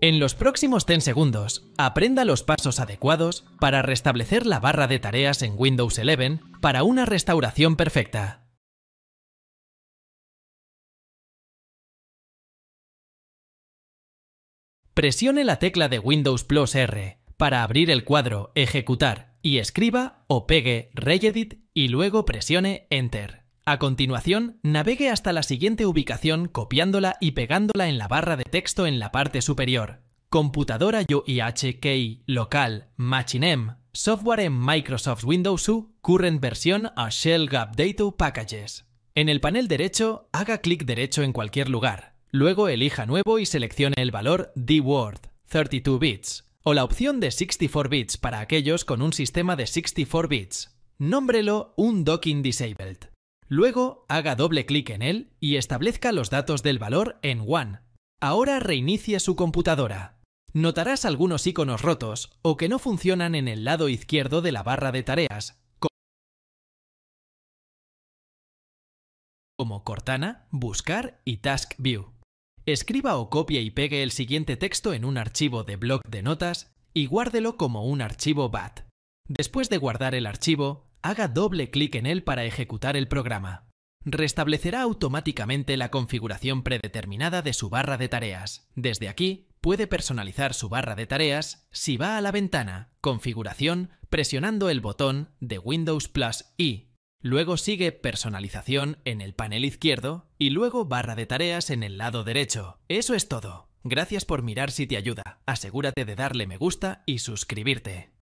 En los próximos 10 segundos, aprenda los pasos adecuados para restablecer la barra de tareas en Windows 11 para una restauración perfecta. Presione la tecla de Windows Plus R para abrir el cuadro Ejecutar y escriba o pegue Reedit y luego presione Enter. A continuación, navegue hasta la siguiente ubicación copiándola y pegándola en la barra de texto en la parte superior. Computadora UIH Local Machinem Software en Microsoft Windows U Current Version a Shell Data Packages. En el panel derecho, haga clic derecho en cualquier lugar. Luego elija Nuevo y seleccione el valor DWORD, 32 bits, o la opción de 64 bits para aquellos con un sistema de 64 bits. Nómbrelo un Docking Disabled. Luego haga doble clic en él y establezca los datos del valor en One. Ahora reinicie su computadora. Notarás algunos iconos rotos o que no funcionan en el lado izquierdo de la barra de tareas, como Cortana, Buscar y Task View. Escriba o copie y pegue el siguiente texto en un archivo de bloc de notas y guárdelo como un archivo BAT. Después de guardar el archivo, haga doble clic en él para ejecutar el programa. Restablecerá automáticamente la configuración predeterminada de su barra de tareas. Desde aquí, puede personalizar su barra de tareas si va a la ventana Configuración presionando el botón de Windows Plus I. Luego sigue Personalización en el panel izquierdo y luego barra de tareas en el lado derecho. Eso es todo. Gracias por mirar si te ayuda. Asegúrate de darle me gusta y suscribirte.